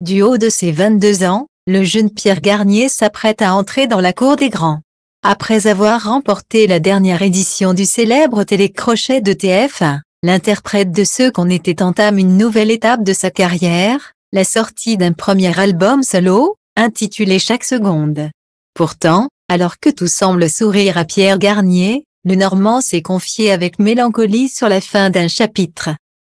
Du haut de ses 22 ans, le jeune Pierre Garnier s'apprête à entrer dans la cour des grands. Après avoir remporté la dernière édition du célèbre télécrochet de TF1, l'interprète de ceux qu'on était entame une nouvelle étape de sa carrière, la sortie d'un premier album solo, intitulé Chaque seconde. Pourtant, alors que tout semble sourire à Pierre Garnier, le Normand s'est confié avec mélancolie sur la fin d'un chapitre.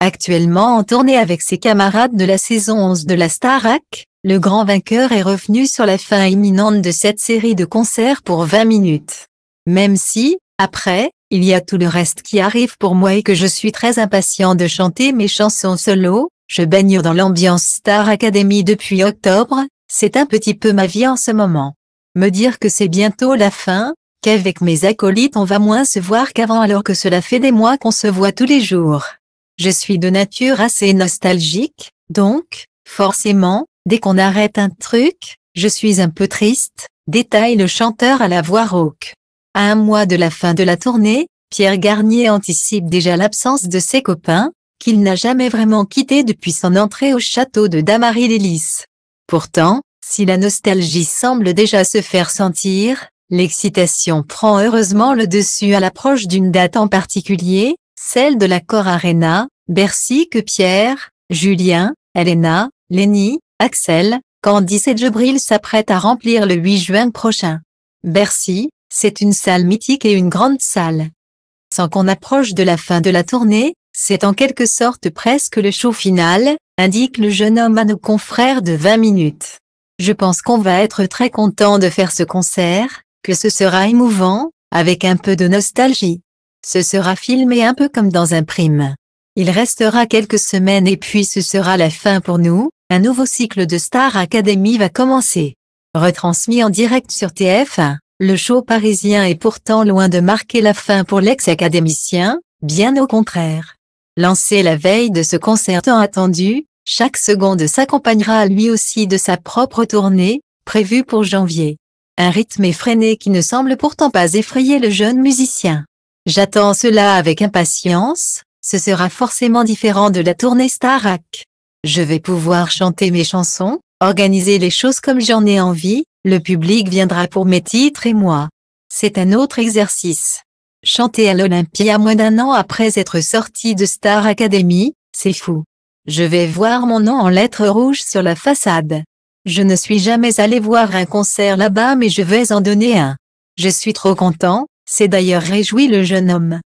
Actuellement en tournée avec ses camarades de la saison 11 de la Starac, le grand vainqueur est revenu sur la fin imminente de cette série de concerts pour 20 minutes. Même si, après, il y a tout le reste qui arrive pour moi et que je suis très impatient de chanter mes chansons solo, je baigne dans l'ambiance Star Academy depuis octobre, c'est un petit peu ma vie en ce moment. Me dire que c'est bientôt la fin, qu'avec mes acolytes on va moins se voir qu'avant alors que cela fait des mois qu'on se voit tous les jours. Je suis de nature assez nostalgique, donc, forcément, dès qu'on arrête un truc, je suis un peu triste, détaille le chanteur à la voix rauque. À un mois de la fin de la tournée, Pierre Garnier anticipe déjà l'absence de ses copains, qu'il n'a jamais vraiment quitté depuis son entrée au château de damary les Pourtant, si la nostalgie semble déjà se faire sentir, l'excitation prend heureusement le dessus à l'approche d'une date en particulier, celle de la Arena, Bercy que Pierre, Julien, Elena, Lenny, Axel, Candice et Jebril s'apprêtent à remplir le 8 juin prochain. Bercy, c'est une salle mythique et une grande salle. Sans qu'on approche de la fin de la tournée, c'est en quelque sorte presque le show final, indique le jeune homme à nos confrères de 20 minutes. Je pense qu'on va être très content de faire ce concert, que ce sera émouvant, avec un peu de nostalgie. Ce sera filmé un peu comme dans un prime. Il restera quelques semaines et puis ce sera la fin pour nous, un nouveau cycle de Star Academy va commencer. Retransmis en direct sur TF1, le show parisien est pourtant loin de marquer la fin pour l'ex-académicien, bien au contraire. Lancé la veille de ce concert tant attendu, chaque seconde s'accompagnera lui aussi de sa propre tournée, prévue pour janvier. Un rythme effréné qui ne semble pourtant pas effrayer le jeune musicien. J'attends cela avec impatience, ce sera forcément différent de la tournée Starac. Je vais pouvoir chanter mes chansons, organiser les choses comme j'en ai envie, le public viendra pour mes titres et moi. C'est un autre exercice. Chanter à l'Olympia moins d'un an après être sorti de Star Academy, c'est fou. Je vais voir mon nom en lettres rouges sur la façade. Je ne suis jamais allé voir un concert là-bas mais je vais en donner un. Je suis trop content, c'est d'ailleurs réjoui le jeune homme.